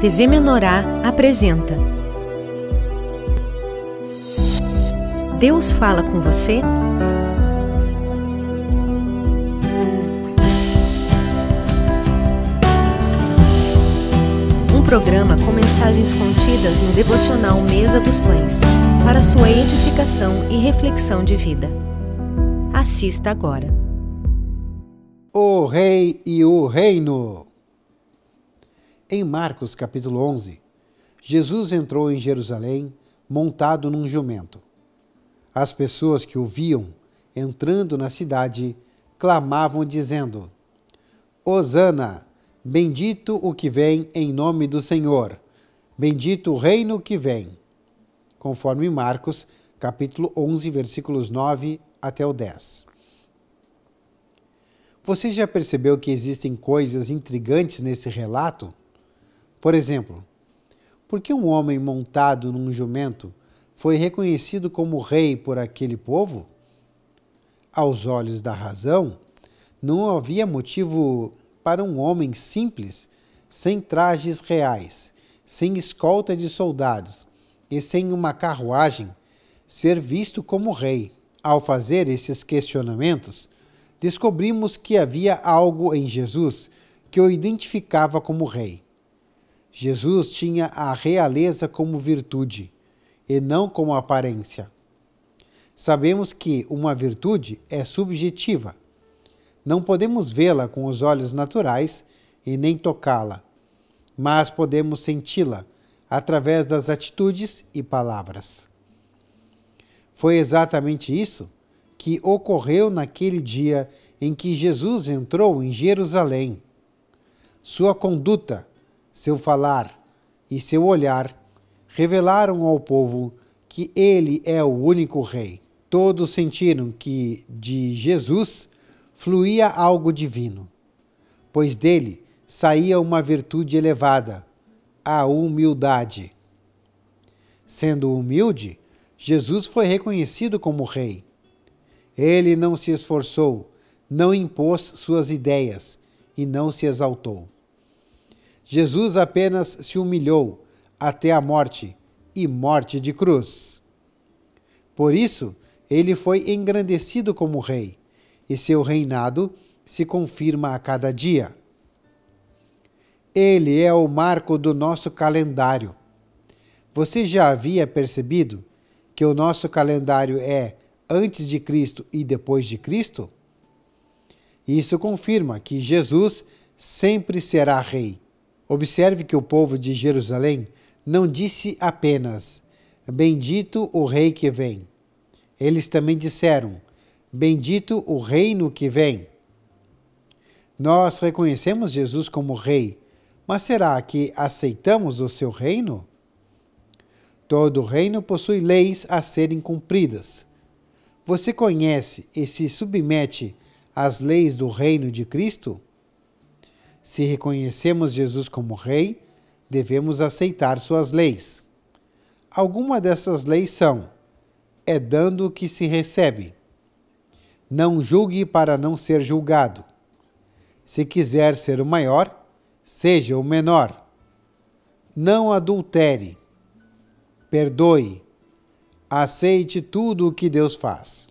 TV Menorá apresenta Deus fala com você? Um programa com mensagens contidas no devocional Mesa dos Pães, para sua edificação e reflexão de vida. Assista agora. O Rei e o Reino em Marcos capítulo 11, Jesus entrou em Jerusalém montado num jumento. As pessoas que o viam entrando na cidade clamavam dizendo: Hosana, bendito o que vem em nome do Senhor, bendito o reino que vem. Conforme Marcos, capítulo 11, versículos 9 até o 10. Você já percebeu que existem coisas intrigantes nesse relato? Por exemplo, por que um homem montado num jumento foi reconhecido como rei por aquele povo? Aos olhos da razão, não havia motivo para um homem simples, sem trajes reais, sem escolta de soldados e sem uma carruagem, ser visto como rei. Ao fazer esses questionamentos, descobrimos que havia algo em Jesus que o identificava como rei. Jesus tinha a realeza como virtude e não como aparência. Sabemos que uma virtude é subjetiva. Não podemos vê-la com os olhos naturais e nem tocá-la, mas podemos senti-la através das atitudes e palavras. Foi exatamente isso que ocorreu naquele dia em que Jesus entrou em Jerusalém. Sua conduta seu falar e seu olhar revelaram ao povo que ele é o único rei. Todos sentiram que de Jesus fluía algo divino, pois dele saía uma virtude elevada, a humildade. Sendo humilde, Jesus foi reconhecido como rei. Ele não se esforçou, não impôs suas ideias e não se exaltou. Jesus apenas se humilhou até a morte e morte de cruz. Por isso, ele foi engrandecido como rei, e seu reinado se confirma a cada dia. Ele é o marco do nosso calendário. Você já havia percebido que o nosso calendário é antes de Cristo e depois de Cristo? Isso confirma que Jesus sempre será rei Observe que o povo de Jerusalém não disse apenas: Bendito o Rei que vem. Eles também disseram: Bendito o reino que vem. Nós reconhecemos Jesus como Rei, mas será que aceitamos o seu reino? Todo reino possui leis a serem cumpridas. Você conhece e se submete às leis do reino de Cristo? Se reconhecemos Jesus como Rei, devemos aceitar suas leis. Alguma dessas leis são: é dando o que se recebe. Não julgue para não ser julgado. Se quiser ser o maior, seja o menor. Não adultere. Perdoe. Aceite tudo o que Deus faz.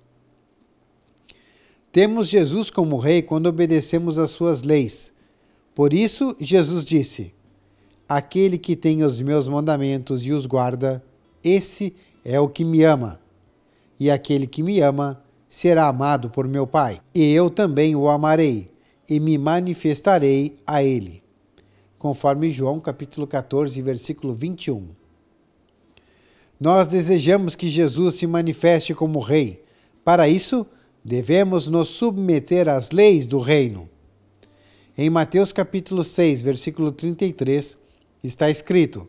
Temos Jesus como Rei quando obedecemos às suas leis por isso, Jesus disse: Aquele que tem os meus mandamentos e os guarda, esse é o que me ama. E aquele que me ama será amado por meu Pai. E eu também o amarei e me manifestarei a ele. Conforme João capítulo 14, versículo 21. Nós desejamos que Jesus se manifeste como rei. Para isso, devemos nos submeter às leis do reino. Em Mateus capítulo 6, versículo 33, está escrito: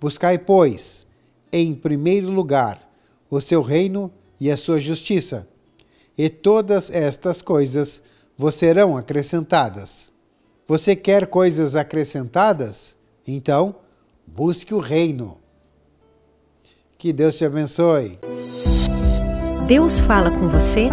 Buscai, pois, em primeiro lugar o seu reino e a sua justiça, e todas estas coisas vos serão acrescentadas. Você quer coisas acrescentadas? Então, busque o reino. Que Deus te abençoe. Deus fala com você